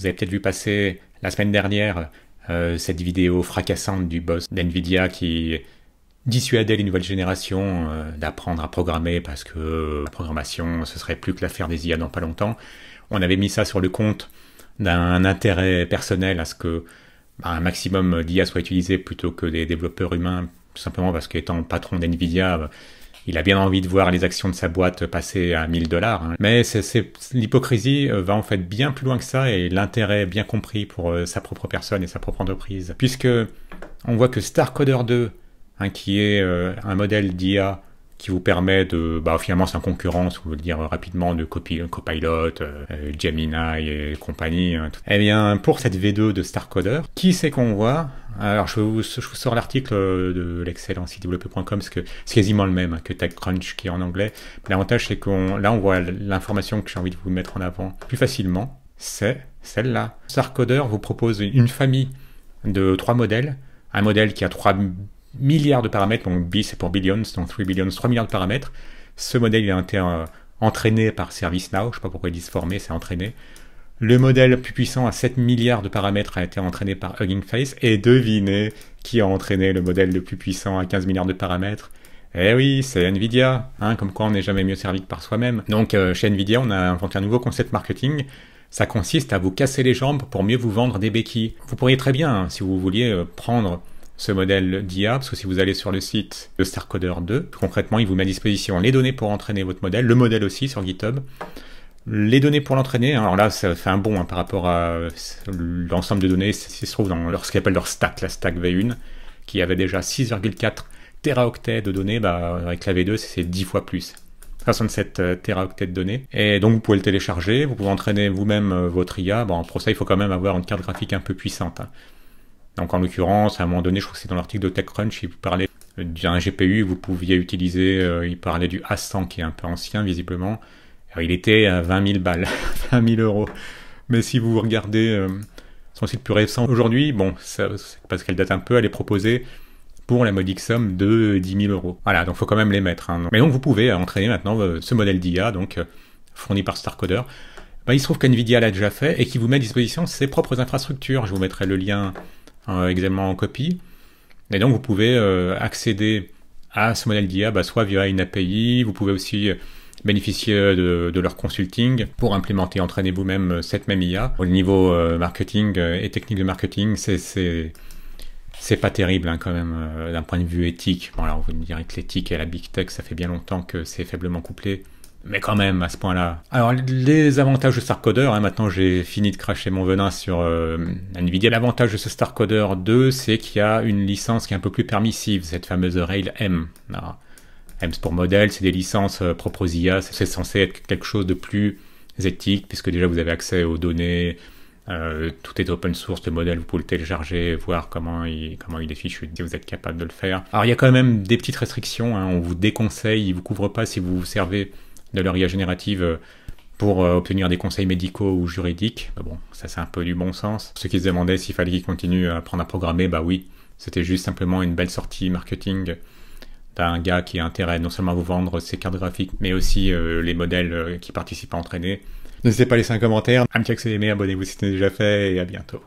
Vous avez peut-être vu passer la semaine dernière euh, cette vidéo fracassante du boss d'NVIDIA qui dissuadait les nouvelles générations euh, d'apprendre à programmer parce que euh, la programmation, ce serait plus que l'affaire des IA dans pas longtemps. On avait mis ça sur le compte d'un intérêt personnel à ce que bah, un maximum d'IA soit utilisé plutôt que des développeurs humains, tout simplement parce qu'étant patron d'NVIDIA, il a bien envie de voir les actions de sa boîte passer à 1000 dollars. Hein. Mais l'hypocrisie euh, va en fait bien plus loin que ça et l'intérêt bien compris pour euh, sa propre personne et sa propre entreprise. Puisque on voit que Starcoder 2, hein, qui est euh, un modèle d'IA qui vous permet de, bah, finalement, c'est un concurrent, vous le dire rapidement, de Copilot, euh, Gemini et compagnie. et hein, eh bien, pour cette V2 de Starcoder, qui c'est qu'on voit alors, je vous, sors l'article euh, de l'excellence développé.com parce que c'est quasiment le même hein, que TechCrunch qui est en anglais. L'avantage, c'est qu'on, là, on voit l'information que j'ai envie de vous mettre en avant plus facilement. C'est celle-là. Starcoder vous propose une famille de trois modèles. Un modèle qui a trois milliards de paramètres, donc B c'est pour billions, donc 3 billions, 3 milliards de paramètres. Ce modèle il a été euh, entraîné par ServiceNow, je sais pas pourquoi ils disent formé, c'est entraîné. Le modèle plus puissant à 7 milliards de paramètres a été entraîné par Hugging Face, et devinez qui a entraîné le modèle le plus puissant à 15 milliards de paramètres eh oui, c'est Nvidia, hein, comme quoi on n'est jamais mieux servi que par soi-même. Donc euh, chez Nvidia, on a inventé un nouveau concept marketing. Ça consiste à vous casser les jambes pour mieux vous vendre des béquilles. Vous pourriez très bien, hein, si vous vouliez euh, prendre ce modèle d'IA, parce que si vous allez sur le site de StarCoder 2, concrètement, il vous met à disposition les données pour entraîner votre modèle, le modèle aussi sur GitHub, les données pour l'entraîner, hein, alors là, ça fait un bond hein, par rapport à euh, l'ensemble de données, si se trouve dans leur, ce qu'ils appellent leur stack, la stack V1, qui avait déjà 6,4 teraoctets de données, bah, avec la V2, c'est 10 fois plus. 67 euh, teraoctets de données. Et donc, vous pouvez le télécharger, vous pouvez entraîner vous-même euh, votre IA. Bon, pour ça, il faut quand même avoir une carte graphique un peu puissante. Hein. Donc en l'occurrence, à un moment donné, je crois que c'est dans l'article de TechCrunch, il parlait d'un GPU vous pouviez utiliser, euh, il parlait du A100 qui est un peu ancien visiblement. il était à 20 000 balles, 20 000 euros. Mais si vous regardez euh, son site plus récent aujourd'hui, bon, c'est parce qu'elle date un peu, elle est proposée pour la modique somme de 10 000 euros. Voilà, donc il faut quand même les mettre. Hein. Mais donc vous pouvez entraîner maintenant euh, ce modèle d'IA, donc fourni par StarCoder. Ben, il se trouve qu'NVIDIA l'a déjà fait et qui vous met à disposition ses propres infrastructures. Je vous mettrai le lien examen euh, en copie. Et donc, vous pouvez euh, accéder à ce modèle d'IA bah, soit via une API, vous pouvez aussi bénéficier de, leur consulting pour implémenter, entraîner vous-même euh, cette même IA. Au niveau marketing et technique de marketing, c'est c'est pas terrible hein, quand même d'un point de vue éthique. Bon alors vous me direz que l'éthique et la big tech, ça fait bien longtemps que c'est faiblement couplé. Mais quand même, à ce point-là. Alors, les avantages de Starcoder, hein, maintenant j'ai fini de cracher mon venin sur euh, Nvidia. L'avantage de ce Starcoder 2, c'est qu'il y a une licence qui est un peu plus permissive, cette fameuse Rail M. M pour modèle, c'est des licences euh, propres c'est censé être quelque chose de plus éthique, puisque déjà vous avez accès aux données, euh, tout est open source, le modèle, vous pouvez le télécharger, voir comment il, comment il est fichu, vous êtes capable de le faire. Alors il y a quand même des petites restrictions, hein. on vous déconseille, il ne vous couvre pas si vous vous servez de leur IA générative euh, pour euh, obtenir des conseils médicaux ou juridiques. Bah bon, ça c'est un peu du bon sens. Ceux qui se demandaient s'il fallait qu'ils continuent à apprendre à programmer, bah oui, c'était juste simplement une belle sortie marketing d'un gars qui a intérêt non seulement à vous vendre ses cartes graphiques, mais aussi euh, les modèles qui participent à entraîner. N'hésitez pas à laisser un commentaire, un petit accès abonnez-vous si ce n'est déjà fait, et à bientôt.